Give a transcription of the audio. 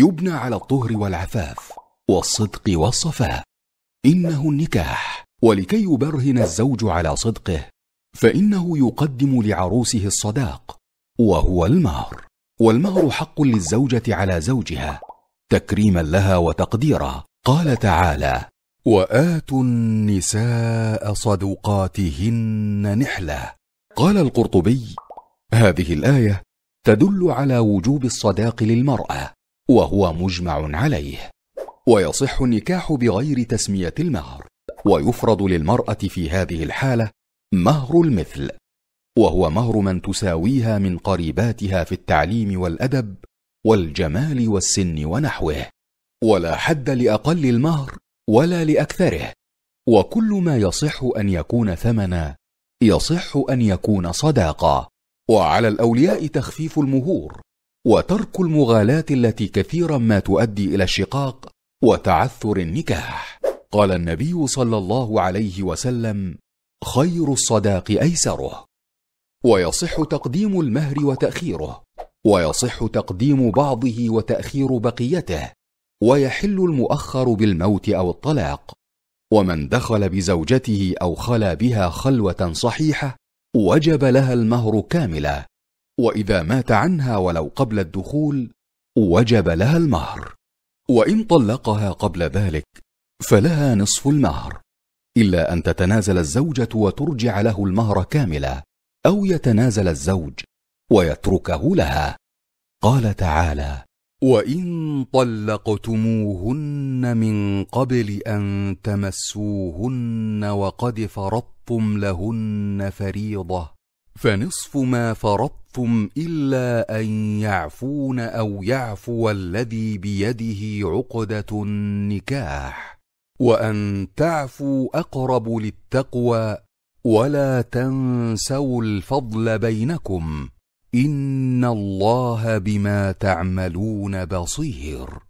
يبنى على الطهر والعفاف والصدق والصفاء انه النكاح ولكي يبرهن الزوج على صدقه فانه يقدم لعروسه الصداق وهو المهر والمهر حق للزوجه على زوجها تكريما لها وتقديرا قال تعالى واتوا النساء صدقاتهن نحله قال القرطبي هذه الايه تدل على وجوب الصداق للمراه وهو مجمع عليه ويصح النكاح بغير تسميه المهر ويفرض للمراه في هذه الحاله مهر المثل وهو مهر من تساويها من قريباتها في التعليم والادب والجمال والسن ونحوه ولا حد لاقل المهر ولا لاكثره وكل ما يصح ان يكون ثمنا يصح ان يكون صداقه وعلى الاولياء تخفيف المهور وترك المغالاة التي كثيرا ما تؤدي إلى الشقاق وتعثر النكاح. قال النبي صلى الله عليه وسلم: خير الصداق أيسره. ويصح تقديم المهر وتأخيره، ويصح تقديم بعضه وتأخير بقيته، ويحل المؤخر بالموت أو الطلاق. ومن دخل بزوجته أو خلا بها خلوة صحيحة وجب لها المهر كاملا واذا مات عنها ولو قبل الدخول وجب لها المهر وان طلقها قبل ذلك فلها نصف المهر الا ان تتنازل الزوجه وترجع له المهر كامله او يتنازل الزوج ويتركه لها قال تعالى وان طلقتموهن من قبل ان تمسوهن وقد فرضتم لهن فريضه فنصف ما فرضتم إلا أن يعفون أو يعفو الذي بيده عقدة النكاح وأن تعفوا أقرب للتقوى ولا تنسوا الفضل بينكم إن الله بما تعملون بصير